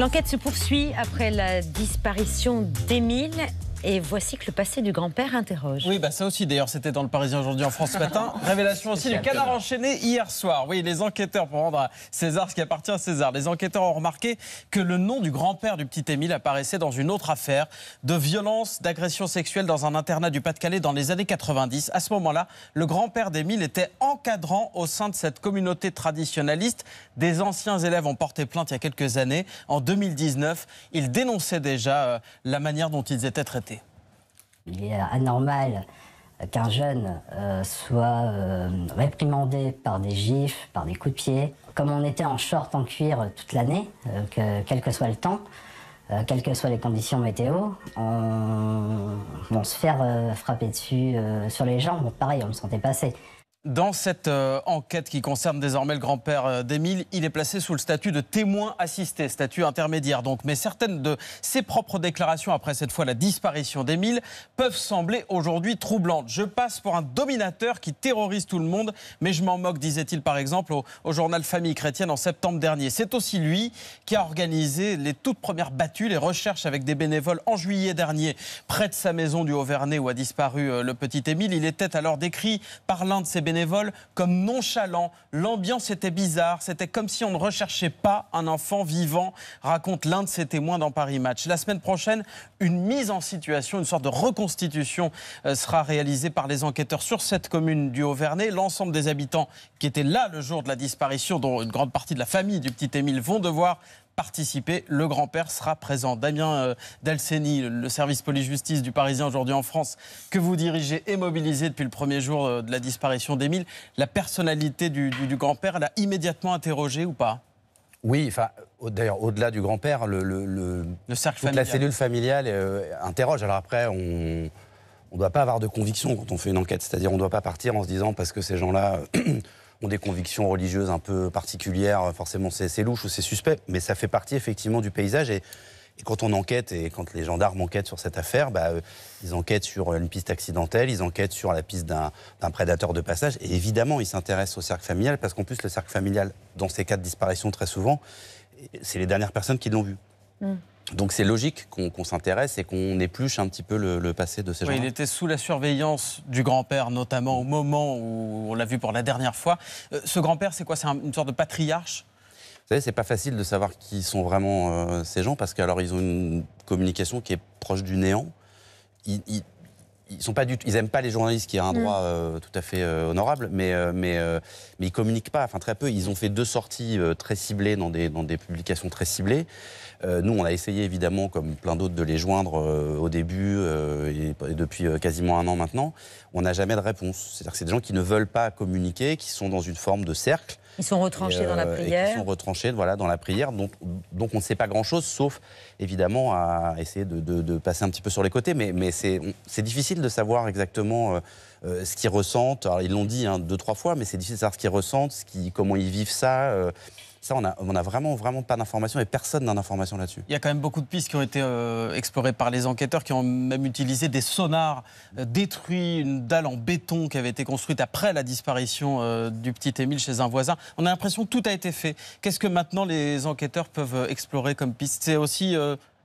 L'enquête se poursuit après la disparition d'Émile et voici que le passé du grand-père interroge. Oui, bah ça aussi d'ailleurs, c'était dans le Parisien aujourd'hui en France ce matin. Révélation aussi du canard enchaîné hier soir. Oui, les enquêteurs, pour rendre à César ce qui appartient à César, les enquêteurs ont remarqué que le nom du grand-père du petit Émile apparaissait dans une autre affaire de violence, d'agression sexuelle dans un internat du Pas-de-Calais dans les années 90. À ce moment-là, le grand-père d'Émile était encadrant au sein de cette communauté traditionnaliste. Des anciens élèves ont porté plainte il y a quelques années. En 2019, ils dénonçaient déjà euh, la manière dont ils étaient traités. Il est anormal qu'un jeune euh, soit euh, réprimandé par des gifs, par des coups de pied. Comme on était en short en cuir euh, toute l'année, quel que soit le temps, quelles que soient les conditions météo, on, se faire frapper dessus sur les jambes. Pareil, on me sentait passer. Dans cette euh, enquête qui concerne désormais le grand-père euh, d'Émile, il est placé sous le statut de témoin assisté, statut intermédiaire donc. Mais certaines de ses propres déclarations, après cette fois la disparition d'Émile, peuvent sembler aujourd'hui troublantes. Je passe pour un dominateur qui terrorise tout le monde, mais je m'en moque, disait-il par exemple au, journal Famille chrétienne en septembre dernier. C'est aussi lui qui a organisé les toutes premières battues, les recherches avec des bénévoles en juillet dernier, près de sa maison du Haut-Vernay où a disparu euh, le petit Émile. Il était alors décrit par l'un de ses bénévoles comme nonchalant, L'ambiance était bizarre, c'était comme si on ne recherchait pas un enfant vivant, raconte l'un de ses témoins dans Paris Match. La semaine prochaine, une mise en situation, une sorte de reconstitution euh, sera réalisée par les enquêteurs sur cette commune du Haut-Vernay. L'ensemble des habitants qui étaient là le jour de la disparition, dont une grande partie de la famille du petit Émile, vont devoir participer. Le grand-père sera présent. Damien euh, Dalceni, le service police-justice du Parisien aujourd'hui en France, que vous dirigez et mobilisez depuis le premier jour euh, de la disparition d'Émile, la personnalité du, grand-père l'a immédiatement interrogé ou pas oui, enfin, d'ailleurs, au-delà du grand-père, la cellule familiale euh, interroge. Alors après, on ne doit pas avoir de conviction quand on fait une enquête. C'est-à-dire, on ne doit pas partir en se disant, parce que ces gens-là des convictions religieuses un peu particulières, euh, forcément c'est louche ou c'est suspect, mais ça fait partie effectivement du paysage. Et, quand on enquête et quand les gendarmes enquêtent sur cette affaire, bah, euh, ils enquêtent sur euh, une piste accidentelle, ils enquêtent sur la piste d'un prédateur de passage. Et évidemment, ils s'intéressent au cercle familial parce qu'en plus, le cercle familial, dans ces cas de disparition très souvent, c'est les dernières personnes qui l'ont vu. Mmh. Donc c'est logique qu'on s'intéresse et qu'on épluche un petit peu le, passé de ces gens. il était sous la surveillance du grand-père, notamment au moment où on l'a vu pour la dernière fois. Euh, ce grand-père, c'est quoi C'est une sorte de patriarche vous savez, c'est pas facile de savoir qui sont vraiment euh, ces gens parce qu'alors ils ont une communication qui est proche du néant ils sont pas du ils aiment pas les journalistes qui a un mm. droit euh, tout à fait euh, honorable mais euh, mais euh, mais ils communiquent pas enfin très peu ils ont fait deux sorties très ciblées dans des dans des publications très ciblées nous on a essayé évidemment comme plein d'autres de les joindre au début et, et, depuis quasiment un an maintenant on n'a jamais de réponse c'est-à-dire que c'est des gens qui ne veulent pas communiquer qui sont dans une forme de cercle ils sont retranchés dans la euh, prière. Ils sont retranchés voilà, dans la prière. Donc, donc on ne sait pas grand-chose, sauf évidemment à essayer de, passer un petit peu sur les côtés. Mais, mais c'est difficile de savoir exactement euh, euh, ce qu'ils ressentent. Alors, ils l'ont dit hein, deux, trois fois, mais c'est difficile de savoir ce qu'ils ressentent, ce qui, comment ils vivent ça. Ça, on n'a a vraiment, pas d'informations et personne n'a d'informations là-dessus. Il y a quand même beaucoup de pistes qui ont été euh, explorées par les enquêteurs qui ont même utilisé des sonars, euh, détruit une dalle en béton qui avait été construite après la disparition euh, du petit Émile chez un voisin. On a l'impression que tout a été fait. Qu'est-ce que maintenant les enquêteurs peuvent explorer comme piste C'est aussi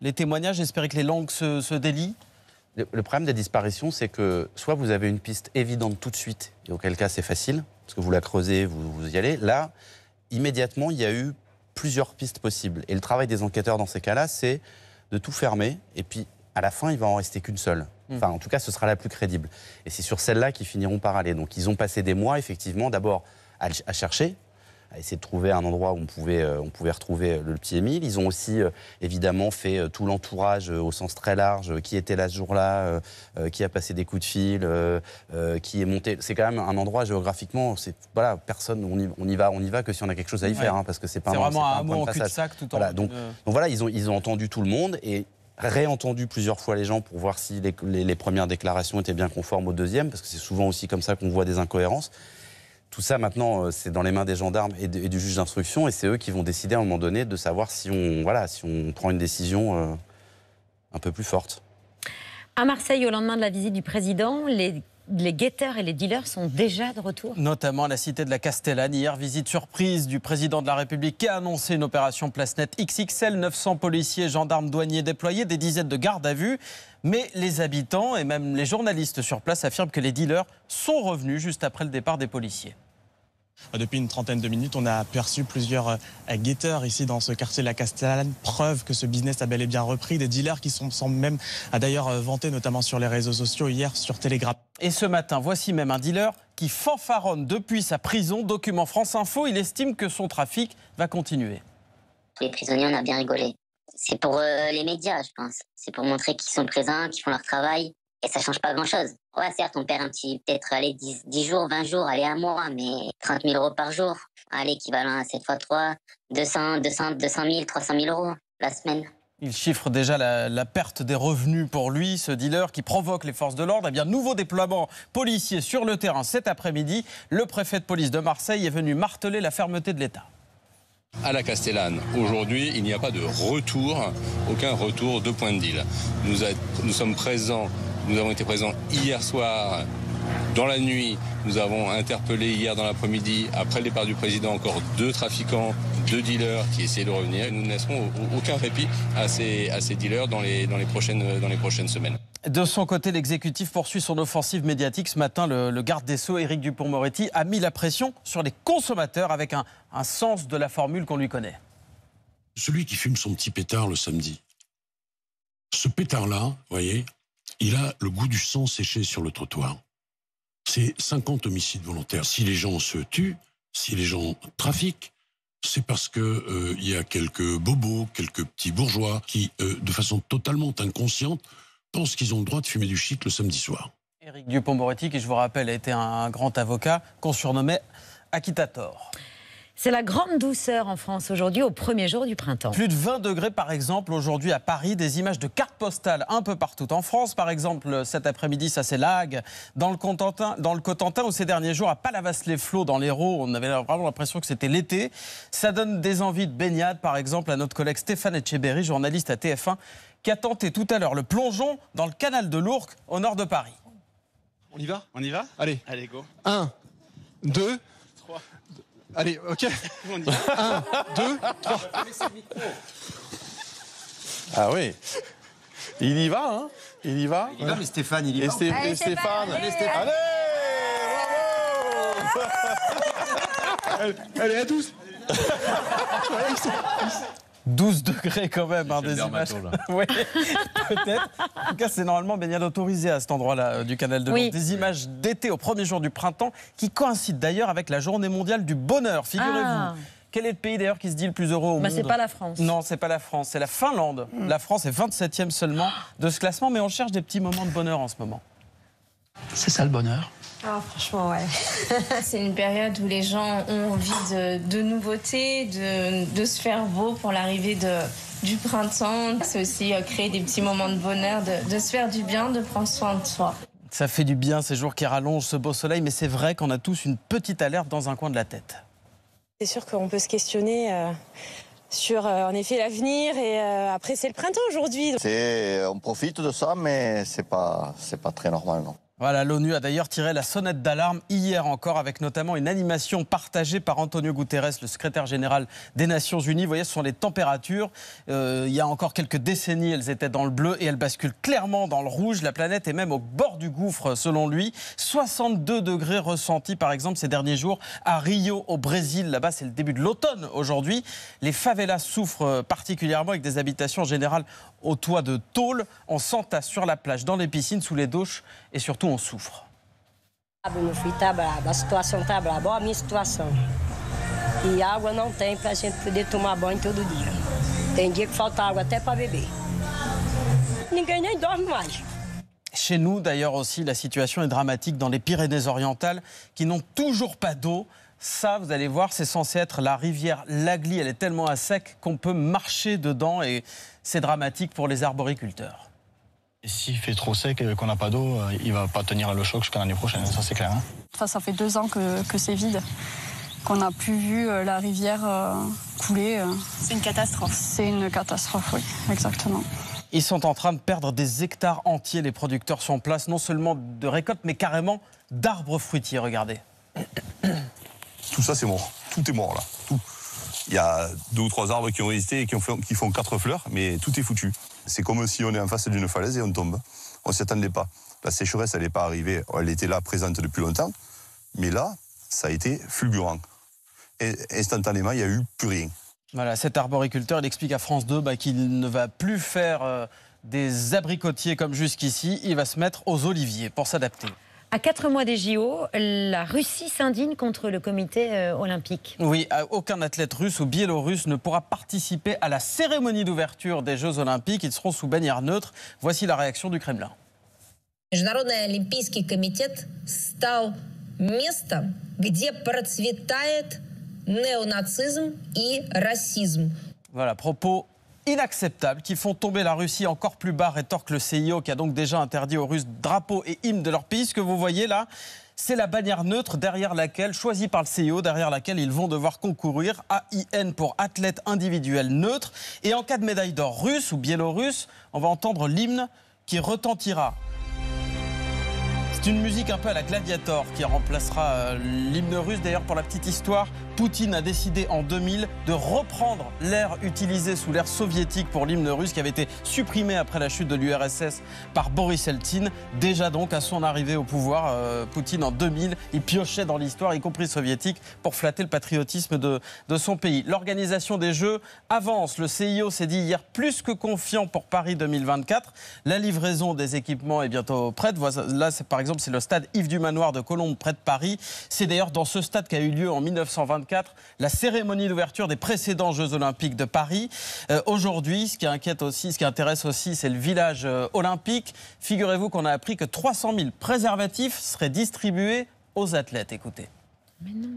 les témoignages, espérer que les langues se, délient le problème des disparitions, c'est que soit vous avez une piste évidente tout de suite, et auquel cas c'est facile, parce que vous la creusez, vous, vous y allez. Là, immédiatement, il y a eu plusieurs pistes possibles. Et le travail des enquêteurs dans ces cas-là, c'est de tout fermer, et puis à la fin, il va en rester qu'une seule. Mm. Enfin, en tout cas, ce sera la plus crédible. Et c'est sur celle-là qu'ils finiront par aller. Donc, ils ont passé des mois, effectivement, d'abord à chercher, à essayer de trouver un endroit où on pouvait, euh, on pouvait retrouver euh, le petit Émile. Ils ont aussi euh, évidemment fait tout l'entourage au sens très large, qui était là ce jour-là, qui a passé des coups de fil, qui est monté. C'est quand même un endroit géographiquement, c'est voilà, personne, on y, on y, va, on y va que si on a quelque chose à y faire, hein, parce que c'est pas vraiment un, coup de sac tout en donc, voilà, ils ont, ils ont entendu tout le monde et réentendu plusieurs fois les gens pour voir si les, les, les premières déclarations étaient bien conformes aux deuxièmes, parce que c'est souvent aussi comme ça qu'on voit des incohérences. Tout ça, maintenant, euh, c'est dans les mains des gendarmes et, du juge d'instruction, et c'est eux qui vont décider à un moment donné de savoir si on, voilà, si on prend une décision euh, un peu plus forte. À Marseille, au lendemain de la visite du président, les guetteurs et les dealers sont déjà de retour. Notamment à la cité de la Castellane. Hier, visite surprise du président de la République qui a annoncé une opération place XXL. 900 policiers, gendarmes, douaniers déployés, des dizaines de gardes à vue. Mais les habitants et même les journalistes sur place affirment que les dealers sont revenus juste après le départ des policiers. Euh, depuis une trentaine de minutes, on a aperçu plusieurs euh, guetteurs ici dans ce quartier de la Castellane, preuve que ce business a bel et bien repris. Des dealers qui sont semblent même euh, d'ailleurs vanter, notamment sur les réseaux sociaux, hier sur Telegram. Et ce matin, voici même un dealer qui fanfaronne depuis sa prison. Document France Info, il estime que son trafic va continuer. Les prisonniers, on a bien rigolé. C'est pour les médias, je pense. C'est pour montrer qu'ils sont présents, qu'ils font leur travail et ça change pas grand chose. Ouais, certes, on perd un petit, peut-être, aller 10, jours, 20 jours, aller un mois, mais 30 000 euros par jour, à l'équivalent à 7 fois 3, 200, 200, 200 000, 300 000 euros la semaine. Il chiffre déjà la, perte des revenus pour lui, ce dealer qui provoque les forces de l'ordre. Eh bien, nouveau déploiement policier sur le terrain cet après-midi. Le préfet de police de Marseille est venu marteler la fermeté de l'État à la Castellane. Aujourd'hui, il n'y a pas de retour, aucun retour de point de deal. nous sommes présents nous avons été présents hier soir dans la nuit. Nous avons interpellé hier dans l'après-midi, après le départ du président, encore deux trafiquants, deux dealers qui essayaient de revenir. Nous ne laisserons aucun répit à ces, dealers dans les, prochaines, semaines. De son côté, l'exécutif poursuit son offensive médiatique. Ce matin, le, garde des Sceaux, Éric Dupont-Moretti, a mis la pression sur les consommateurs avec un, un sens de la formule qu'on lui connaît. Celui qui fume son petit pétard le samedi, ce pétard-là, vous voyez, il a le goût du sang séché sur le trottoir. C'est 50 homicides volontaires. Si les gens se tuent, si les gens trafiquent, c'est parce que euh, il y a quelques bobos, quelques petits bourgeois qui, euh, de façon totalement inconsciente, pensent qu'ils ont le droit de fumer du shit le samedi soir. Éric Dupont-Moretti, qui je vous rappelle a été un grand avocat, qu'on surnommait Aquitator ». C'est la grande douceur en France aujourd'hui, au premier jour du printemps. Plus de 20 degrés par exemple aujourd'hui à Paris, des images de cartes postales un peu partout en France. Par exemple, cet après-midi, ça c'est Lague, dans le, dans le Cotentin, ou ces derniers jours à Palavas-les-Flots, dans l'Hérault, on avait vraiment l'impression que c'était l'été. Ça donne des envies de baignade, par exemple, à notre collègue Stéphane Etchebéry, journaliste à TF1, qui a tenté tout à l'heure le plongeon dans le canal de l'Ourcq, au nord de Paris. On y va On y va Allez. Allez, go. 1, 2, 3. Allez, ok. Un, deux, Ah oui. Il y va, hein Il y va. Il va, mais Stéphane, il y va. Et, allez, Stéphane. Allez, Stéphane. Allez, à tous. 12 degrés quand même, hein, des images. peut-être. En tout cas, c'est normalement bien autorisé à cet endroit-là euh, du canal de Londres. Des images d'été au premier jour du printemps qui coïncident d'ailleurs avec la journée mondiale du bonheur, figurez-vous. Ah. Quel est le pays d'ailleurs qui se dit le plus heureux au bah, monde C'est pas la France. Non, c'est pas la France, c'est la Finlande. Hmm. La France est 27e seulement de ce classement, mais on cherche des petits moments de bonheur en ce moment. C'est ça le bonheur. Ah, franchement, ouais. c'est une période où les gens ont envie de, nouveautés, de, se faire beau pour l'arrivée de, du printemps. C'est aussi euh, créer des petits moments de bonheur, de, se faire du bien, de prendre soin de soi. Ça fait du bien ces jours qui rallongent ce beau soleil, mais c'est vrai qu'on a tous une petite alerte dans un coin de la tête. C'est sûr qu'on peut se questionner euh, sur euh, en effet l'avenir et après c'est le printemps aujourd'hui. on profite de ça, mais c'est pas pas très normal non. Voilà, l'ONU a d'ailleurs tiré la sonnette d'alarme hier encore avec notamment une animation partagée par Antonio Guterres, le secrétaire général des Nations Unies. Vous voyez, ce sont les températures. Euh, il y a encore quelques décennies, elles étaient dans le bleu et elles basculent clairement dans le rouge. La planète est même au bord du gouffre, selon lui. 62 degrés ressentis, par exemple, ces derniers jours à Rio, au Brésil. Là-bas, c'est le début de l'automne aujourd'hui. Les favelas souffrent euh, particulièrement avec des habitations en général au toit de tôle. On s'entasse sur la plage, dans les piscines, sous les douches et surtout on souffre. Chez nous, d'ailleurs aussi, la situation est dramatique dans les Pyrénées-Orientales qui n'ont toujours pas d'eau. Ça, vous allez voir, c'est censé être la rivière Lagli. Elle est tellement à sec qu'on peut marcher dedans et c'est dramatique pour les arboriculteurs. S'il fait trop sec et qu'on n'a pas d'eau, euh, il va pas tenir le choc jusqu'à l'année prochaine, ça c'est clair. Hein. ça fait deux ans que, c'est vide, qu'on n'a plus vu euh, la rivière euh, couler. C'est une catastrophe. C'est une catastrophe, oui, exactement. Ils sont en train de perdre des hectares entiers, les producteurs sont en place, non seulement de récolte, mais carrément d'arbres fruitiers, regardez. Tout ça c'est mort, tout est mort là, tout. Il y a deux ou trois arbres qui ont résisté et qui, font quatre fleurs, mais tout est foutu. C'est comme si on est en face d'une falaise et on tombe. On s'y attendait pas. La sécheresse, elle n'est pas arrivée. Elle était là, présente depuis longtemps. Mais là, ça a été fulgurant. instantanément, il n'y a eu plus rien. Voilà, cet arboriculteur, il explique à France 2 bah, qu'il ne va plus faire euh, des abricotiers comme jusqu'ici. Il va se mettre aux oliviers pour s'adapter. À quatre mois des JO, la Russie s'indigne contre le comité euh, olympique. Oui, euh, aucun athlète russe ou biélorusse ne pourra participer à la cérémonie d'ouverture des Jeux olympiques. Ils seront sous bannière neutre. Voici la réaction du Kremlin. олимпийский комитет стал где процветает и расизм. Voilà, propos inacceptables qui font tomber la Russie encore plus bas, rétorque le CIO qui a donc déjà interdit aux Russes drapeaux et hymnes de leur pays. Ce que vous voyez là, c'est la bannière neutre derrière laquelle, choisie par le CIO, derrière laquelle ils vont devoir concourir, AIN pour athlète individuel neutre. Et en cas de médaille d'or russe ou biélorusse, on va entendre l'hymne qui retentira. C'est une musique un peu à la Gladiator qui remplacera euh, l'hymne russe. D'ailleurs, pour la petite histoire, Poutine a décidé en 2000 de reprendre l'air utilisé sous l'ère soviétique pour l'hymne russe qui avait été supprimé après la chute de l'URSS par Boris Eltine. Déjà donc à son arrivée au pouvoir, euh, Poutine en 2000, il piochait dans l'histoire, y compris soviétique, pour flatter le patriotisme de, de son pays. L'organisation des Jeux avance. Le CIO s'est dit hier plus que confiant pour Paris 2024. La livraison des équipements est bientôt prête. là, c'est par exemple c'est le stade Yves du Manoir de Colombes, près de Paris. C'est d'ailleurs dans ce stade qu'a eu lieu en 1924 la cérémonie d'ouverture des précédents Jeux Olympiques de Paris. Euh, aujourd'hui, ce qui inquiète aussi, ce qui intéresse aussi, c'est le village euh, olympique. Figurez-vous qu'on a appris que 300 000 préservatifs seraient distribués aux athlètes. Écoutez. Mais non.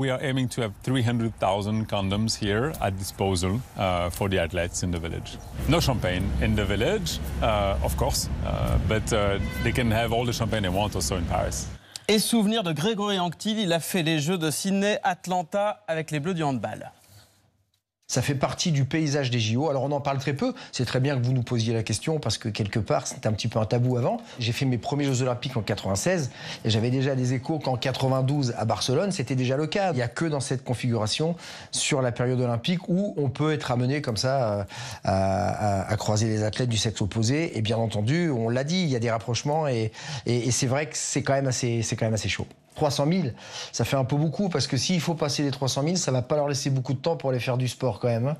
We are aiming to have 300,000 condoms here at disposal uh, for the athletes in the village. No champagne in the village, uh, of course, uh, but uh, they can have all the champagne they want also in Paris. Et souvenir de Grégory Anctil, il a fait les Jeux de Sydney, Atlanta avec les Bleus du handball. Ça fait partie du paysage des JO. Alors on en parle très peu. C'est très bien que vous nous posiez la question parce que quelque part c'était un petit peu un tabou avant. J'ai fait mes premiers Jeux Olympiques en 96 et j'avais déjà des échos qu'en 92 à Barcelone c'était déjà le cas. Il n'y a que dans cette configuration sur la période olympique où on peut être amené comme ça euh, à, croiser les athlètes du sexe opposé. Et bien entendu, on l'a dit, il y a des rapprochements et, et, et c'est vrai que c'est quand même assez, c'est quand même assez chaud. 300 000, ça fait un peu beaucoup parce que s'il faut passer les 300 000, ça va pas leur laisser beaucoup de temps pour aller faire du sport quand même. Hein.